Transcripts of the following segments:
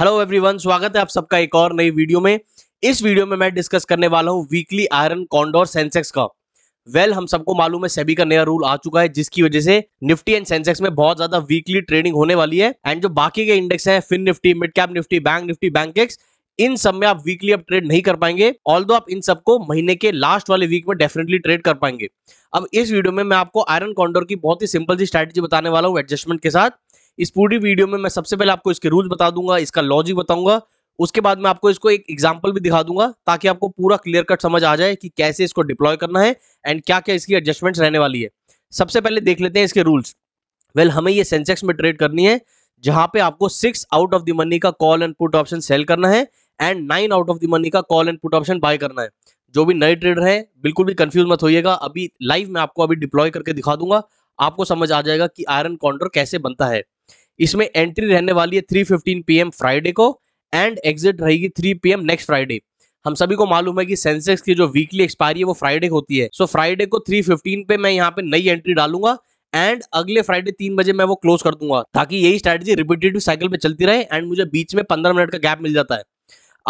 hello everyone स्वागत है आप सबका एक और नई वीडियो में इस वीडियो में मैं डिस्कस करने वाला हूं वीकली आयरन कॉन्डोर सेंसेक्स का वेल well, हम सबको मालूम है सेबी का नया रूल आ चुका है जिसकी वजह से निफ्टी एंड सेंसेक्स में बहुत ज्यादा वीकली ट्रेडिंग होने वाली है एंड जो बाकी के इंडेक्स है fin Nifty mid cap Nifty bank Nifty bank इन सब में आप वीकली अब ट्रेड नहीं कर पाएंगे ऑल आप इन सबको महीने के लास्ट वाले वीक में डेफिनेटली ट्रेड कर पाएंगे अब इस वीडियो में मैं आपको आयरन कॉन्डोर की बहुत ही सिंपल सी स्ट्रैटेजी बताने वाला हूँ एडजस्टमेंट के साथ इस पूरी वीडियो में मैं सबसे पहले आपको इसके रूल्स बता दूंगा इसका लॉजिक बताऊंगा उसके बाद मैं आपको इसको एक एग्जाम्पल भी दिखा दूंगा ताकि आपको पूरा क्लियर कट समझ आ जाए कि कैसे इसको डिप्लॉय करना है एंड क्या क्या इसकी एडजस्टमेंट रहने वाली है सबसे पहले देख लेते हैं इसके रूल्स वेल well, हमें ये सेंसेक्स में ट्रेड करनी है जहां पे आपको six out of the money का call and put option sell करना है and nine out of the money का call and put option buy करना है जो भी नए ट्रेडर हैं बिल्कुल भी कंफ्यूज मत होइएगा अभी लाइव में आपको अभी डिप्लॉय करके दिखा दूंगा आपको समझ आ जाएगा कि आयरन काउंटर कैसे बनता है इसमें एंट्री रहने वाली है थ्री फिफ्टीन पीएम फ्राइडे को एंड एग्जिट रहेगी थ्री पीएम नेक्स्ट फ्राइडे हम सभी को मालूम है कि सेंसेक्स की जो वीकली एक्सपायरी है वो फ्राइडे होती है सो so, फ्राइडे को 315 पे मैं यहाँ पे नई एंट्री डालूंगा एंड अगले फ्राइडे तीन बजे मैं वो क्लोज कर दूंगा ताकि यही स्ट्रेटजी रिपीटेटिव साइकिल पे चलती रहे एंड मुझे बीच में पंद्रह मिनट का गैप मिल जाता है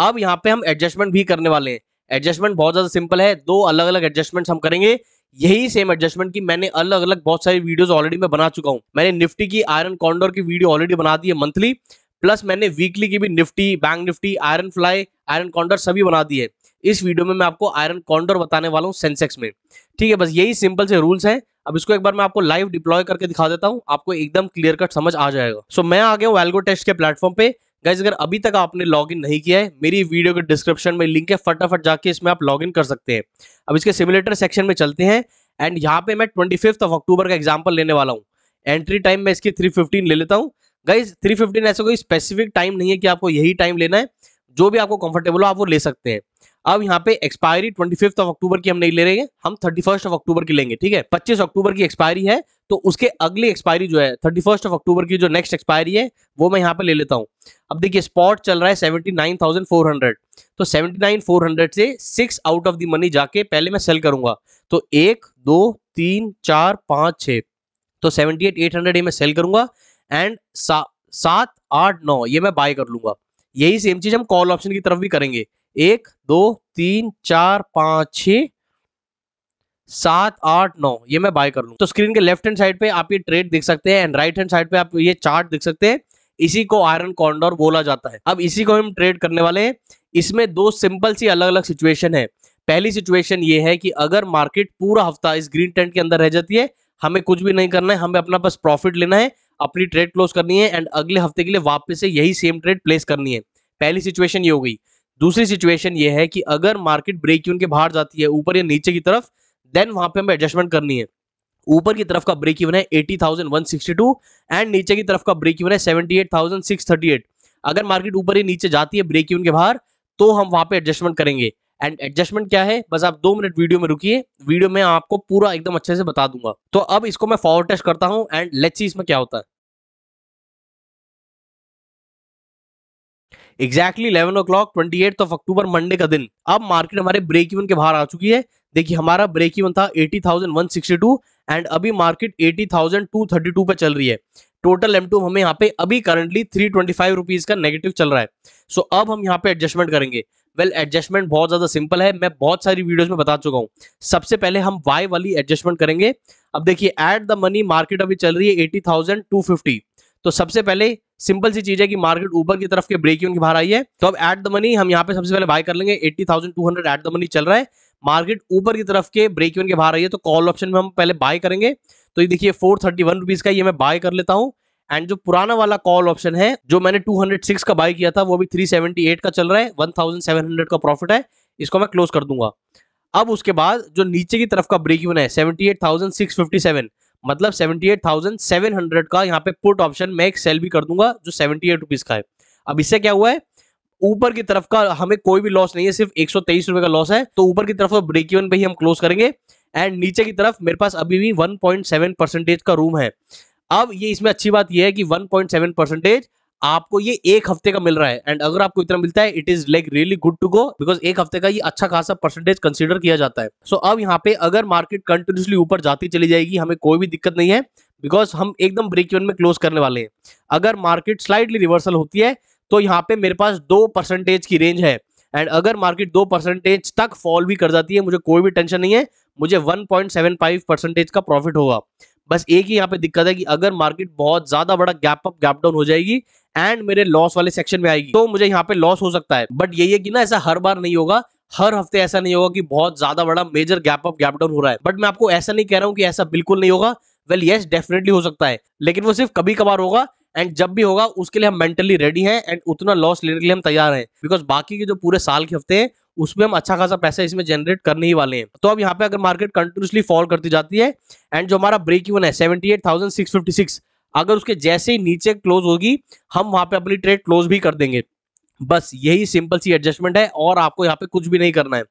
अब यहाँ पे हम एडजस्टमेंट भी करने वाले हैं एडजस्टमेंट बहुत ज्यादा सिंपल है दो अलग अलग एडजस्टमेंट हम करेंगे यही सेम एडजस्टमेंट की मैंने अलग अलग बहुत सारी वीडियोस ऑलरेडी मैं बना चुका हूं मैंने निफ्टी की आयरन कॉन्डोर की वीडियो ऑलरेडी बना दी है मंथली प्लस मैंने वीकली की भी Nifty bank Nifty iron fly iron condor सभी बना दी है इस वीडियो में मैं आपको आयरन कॉन्डोर बताने वाला हूँ सेंसेक्स में ठीक है बस यही सिंपल से रूल्स है अब इसको एक बार मैं आपको लाइव डिप्लॉय करके दिखा देता हूँ आपको एकदम क्लियर कट समझ आ जाएगा सो मैं आ गया हूँ वेलगो टेस्ट के प्लेटफॉर्म पे गाइज अगर अभी तक आपने लॉगिन नहीं किया है मेरी वीडियो के डिस्क्रिप्शन में लिंक है फटाफट जाके इसमें आप लॉगिन कर सकते हैं अब इसके सिमुलेटर सेक्शन में चलते हैं एंड यहाँ पे मैं ट्वेंटी फिफ्थ ऑफ अक्टूबर का एग्जाम्पल लेने वाला हूँ एंट्री टाइम मैं इसकी थ्री फिफ्टीन ले लेता हूँ गाइज थ्री फिफ्टीन ऐसा कोई स्पेसिफिक टाइम नहीं है कि आपको यही टाइम लेना है जो भी आपको कंफर्टेबल हो आप वो ले सकते हैं अब यहाँ पे expiry twenty fifth of October की हम नहीं ले रहे हैं हम थर्टी फर्स्ट ऑफ अक्टूबर की लेंगे ठीक है पच्चीस अक्टूबर की एक्सपायरी है तो उसके अगली एक्सपायरी जो है थर्टी फर्स्ट ऑफ अक्टूबर की जो नेक्स्ट एक्सपायरी है वो मैं यहाँ पे ले लेता हूँ अब देखिए स्पॉट चल रहा है seventy nine thousand four hundred तो सेवेंटी नाइन फोर हंड्रेड से six out of the money जाके पहले मैं सेल करूंगा तो एक दो तीन चार पाँच छः तो सेवेंटी एट एट हंड्रेड ये मैं सेल करूंगा एंड सात आठ नौ ये मैं बाय कर लूंगा यही सेम चीज हम कॉल ऑप्शन की तरफ भी करेंगे एक दो तीन चार पाँच छः सात आठ नौ ये मैं बाय कर लूँ तो स्क्रीन के लेफ्ट हैंड साइड पे आप ये ट्रेड देख सकते हैं एंड राइट हैंड साइड पे आप ये चार्ट देख सकते हैं इसी को आयरन कॉन्डोर बोला जाता है अब इसी को हम ट्रेड करने वाले हैं इसमें दो सिंपल सी अलग अलग सिचुएशन है पहली सिचुएशन ये है कि अगर मार्केट पूरा हफ्ता इस ग्रीन टेंट के अंदर रह जाती है हमें कुछ भी नहीं करना है हमें अपना बस प्रॉफिट लेना है अपनी ट्रेड क्लोज करनी है एंड अगले हफ्ते के लिए वापस से यही सेम ट्रेड प्लेस करनी है पहली सिचुएशन ये हो गई दूसरी सिचुएशन ये है कि अगर मार्केट ब्रेक यून के बाहर जाती है ऊपर या नीचे की तरफ देन वहां पे हमें एडजस्टमेंट करनी है ऊपर की तरफ का ब्रेक इवन है eighty thousand one sixty two and नीचे की तरफ का ब्रेक इवन है seventy eight thousand six thirty eight अगर मार्केट ऊपर ही नीचे जाती है ब्रेक इवन के बाहर तो हम वहां पे एडजस्टमेंट करेंगे एंड एडजस्टमेंट क्या है बस आप दो मिनट वीडियो में रुकिए वीडियो में आपको पूरा एकदम अच्छे से बता दूंगा तो अब इसको मैं फॉरवर्ड टेस्ट करता हूँ एंड लेट्स सी इसमें क्या होता है exactly eleven o'clock twenty eight of October Monday का दिन अब मार्केट हमारे ब्रेक इवन के बाहर आ चुकी है देखिए हमारा ब्रेक इवन था 80,162 एंड अभी मार्केट 80,232 पे चल रही है टोटल एम हमें यहाँ पे अभी currently three twenty five rupees का नेगेटिव चल रहा है सो अब हम यहाँ पे एडजस्टमेंट करेंगे वेल well, एडजस्टमेंट बहुत ज्यादा सिंपल है मैं बहुत सारी वीडियोस में बता चुका हूँ सबसे पहले हम वाई वाली एडजस्टमेंट करेंगे अब देखिए एट द मनी मार्केट अभी चल रही है एटी थाउजेंड टू फिफ्टी तो सबसे पहले सिंपल सी चीज है कि मार्केट ऊपर की तरफ के ब्रेक यून की बाहर आई है तो अब एट द मनी हम यहाँ पे सबसे पहले बाय कर लेंगे eighty thousand two hundred at the money चल रहा है मार्केट ऊपर की तरफ के ब्रेक इवन के बाहर आई है तो कॉल ऑप्शन में हम पहले बाय करेंगे तो ये देखिए फोर थर्टी वन रुपीज का ये मैं बाय कर लेता हूँ एंड जो पुराना वाला कॉल ऑप्शन है जो मैंने 206 का बाय किया था वो अभी 378 का चल रहा है 1700 का प्रॉफिट है इसको मैं क्लोज कर दूंगा अब उसके बाद जो नीचे की तरफ का ब्रेक इवन है सेवन मतलब हंड्रेड का यहाँ पे पुट ऑप्शन मैं एक सेल भी कर दूंगा जो सेवेंटी एट का है अब इससे क्या हुआ है ऊपर की तरफ का हमें कोई भी लॉस नहीं है सिर्फ एक रुपए का लॉस है तो ऊपर की तरफ ब्रेक तो इवन पे ही हम क्लोज करेंगे एंड नीचे की तरफ मेरे पास अभी भी 1.7 परसेंटेज का रूम है अब ये इसमें अच्छी बात यह है कि 1.7 परसेंटेज आपको ये एक हफ्ते का मिल रहा है एंड अगर आपको इतना मिलता है it is like really good to go because एक हफ्ते का ये अच्छा खासा परसेंटेज कंसिडर किया जाता है सो so, अब यहाँ पे अगर मार्केट कंटिन्यूसली ऊपर जाती चली जाएगी हमें कोई भी दिक्कत नहीं है बिकॉज हम एकदम ब्रेक इवन में क्लोज करने वाले हैं अगर मार्केट स्लाइडली रिवर्सल होती है तो यहाँ पे मेरे पास दो परसेंटेज की रेंज है एंड अगर मार्केट दो परसेंटेज तक फॉल भी कर जाती है मुझे कोई भी टेंशन नहीं है मुझे 1.75 परसेंटेज का प्रॉफिट होगा बस एक ही यहाँ पे दिक्कत है कि अगर मार्केट बहुत ज्यादा बड़ा गैप अप गैप डाउन हो जाएगी एंड मेरे लॉस वाले सेक्शन में आएगी तो मुझे यहाँ पे लॉस हो सकता है बट यही है कि ना ऐसा हर बार नहीं होगा हर हफ्ते ऐसा नहीं होगा कि बहुत ज्यादा बड़ा major gap up gap down हो रहा है बट मैं आपको ऐसा नहीं कह रहा हूँ कि ऐसा बिल्कुल नहीं होगा वेल येस डेफिनेटली हो सकता है लेकिन वो सिर्फ कभी कभार होगा एंड जब भी होगा उसके लिए हम मेंटली रेडी हैं एंड उतना लॉस लेने के लिए हम तैयार हैं बिकॉज बाकी के जो पूरे साल के हफ्ते हैं उसमें हम अच्छा खासा पैसा इसमें जनरेट करने ही वाले हैं तो अब यहाँ पे अगर मार्केट कंटिन्यूसली फॉल करती जाती है एंड जो हमारा ब्रेक इवन है seventy eight thousand six fifty six अगर उसके जैसे ही नीचे क्लोज होगी हम वहां पे अपनी ट्रेड क्लोज भी कर देंगे बस यही सिंपल सी एडजस्टमेंट है और आपको यहाँ पे कुछ भी नहीं करना है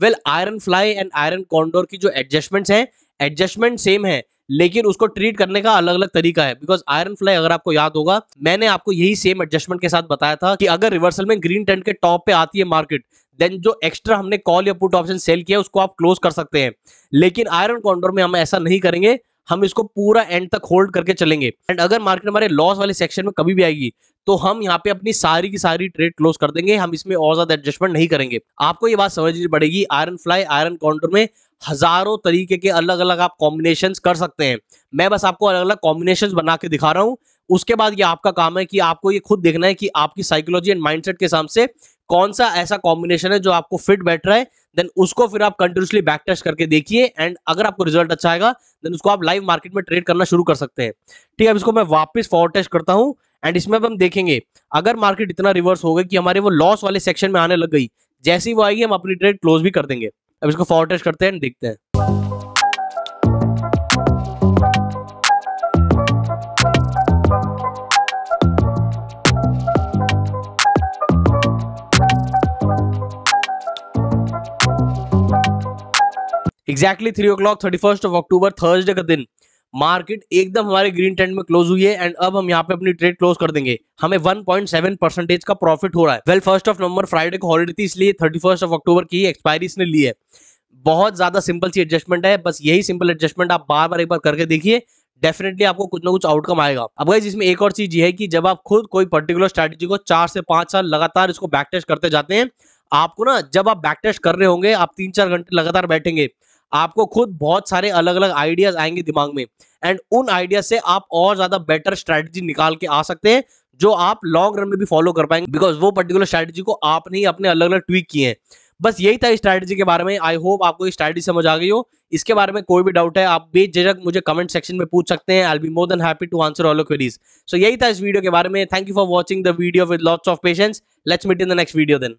well iron fly and iron condor की जो एडजस्टमेंट्स हैं एडजस्टमेंट सेम है लेकिन उसको ट्रीट करने का अलग अलग तरीका है बिकॉज आयरन फ्लाई अगर आपको याद होगा मैंने आपको यही सेम एडजस्टमेंट के साथ बताया था कि अगर रिवर्सल में ग्रीन टेंट के टॉप पे आती है मार्केट देन जो एक्स्ट्रा हमने कॉल या पुट ऑप्शन सेल किया उसको आप क्लोज कर सकते हैं लेकिन आयरन काउंटर में हम ऐसा नहीं करेंगे हम इसको पूरा एंड तक होल्ड करके चलेंगे एंड अगर मार्केट हमारे लॉस वाले सेक्शन में कभी भी आएगी तो हम यहाँ पे अपनी सारी की सारी ट्रेड क्लोज कर देंगे हम इसमें और ज्यादा एडजस्टमेंट नहीं करेंगे आपको ये बात समझनी पड़ेगी आयरन फ्लाई आयरन काउंटर में हजारों तरीके के अलग अलग आप कॉम्बिनेशन कर सकते हैं मैं बस आपको अलग अलग कॉम्बिनेशन बना के दिखा रहा हूँ उसके बाद ये आपका काम है कि आपको ये खुद देखना है कि आपकी साइकोलॉजी एंड माइंडसेट के हिसाब से कौन सा ऐसा कॉम्बिनेशन है जो आपको फिट बैठ रहा है देन उसको फिर आप कंटिन्यूसली बैक टेस्ट करके देखिए एंड अगर आपको रिजल्ट अच्छा आएगा देन उसको आप लाइव मार्केट में ट्रेड करना शुरू कर सकते हैं ठीक है इसको मैं वापस फॉरवर्ड टेस्ट करता हूँ एंड इसमें अब हम देखेंगे अगर मार्केट इतना रिवर्स हो गए कि हमारे वो लॉस वाले सेक्शन में आने लग गई जैसी वो आएगी हम अपनी ट्रेड क्लोज भी कर देंगे अब इसको फॉरवर्ड टेस्ट करते हैं देखते हैं exactly three o'clock thirty first of October Thursday का दिन मार्केट एकदम हमारे ग्रीन टेंट में क्लोज हुई है एंड अब हम यहाँ पे अपनी ट्रेड क्लोज कर देंगे हमें 1.7 परसेंटेज का प्रॉफिट हो रहा है well first of November Friday को हॉलीडे थी इसलिए थर्टी फर्स्ट ऑफ अक्टूबर की एक्सपायरी इसने ली है बहुत ज्यादा सिंपल सी एडजस्टमेंट है बस यही सिंपल एडजस्टमेंट आप बार बार एक बार करके देखिए डेफिनेटली आपको कुछ ना कुछ आउटकम आएगा अब गाइज इसमें एक और चीज ये है कि जब आप खुद कोई पर्टिकुलर स्ट्रैटेजी को चार से पांच साल लगातार इसको बैक टेस्ट करते जाते हैं आपको ना जब आप बैक टेस्ट कर रहे होंगे आप तीन चार घंटे लगातार बैठेंगे आपको खुद बहुत सारे अलग अलग आइडियाज आएंगे दिमाग में एंड उन आइडिया से आप और ज्यादा बेटर स्ट्रैटेजी निकाल के आ सकते हैं जो आप लॉन्ग रन में भी फॉलो कर पाएंगे बिकॉज वो पर्टिकुलर स्ट्रैटेजी को आपने ही अपने अलग अलग ट्वीक किए हैं बस यही था इस स्ट्रैटेजी के बारे में आई होप आपको ये स्ट्रैटेजी समझ आ गई हो इसके बारे में कोई भी डाउट है आप बेझिझक मुझे कमेंट सेक्शन में पूछ सकते हैं I be more than happy to answer all queries so यही था इस वीडियो के बारे में thank you for watching the video with lots of patience let's meet in the next video then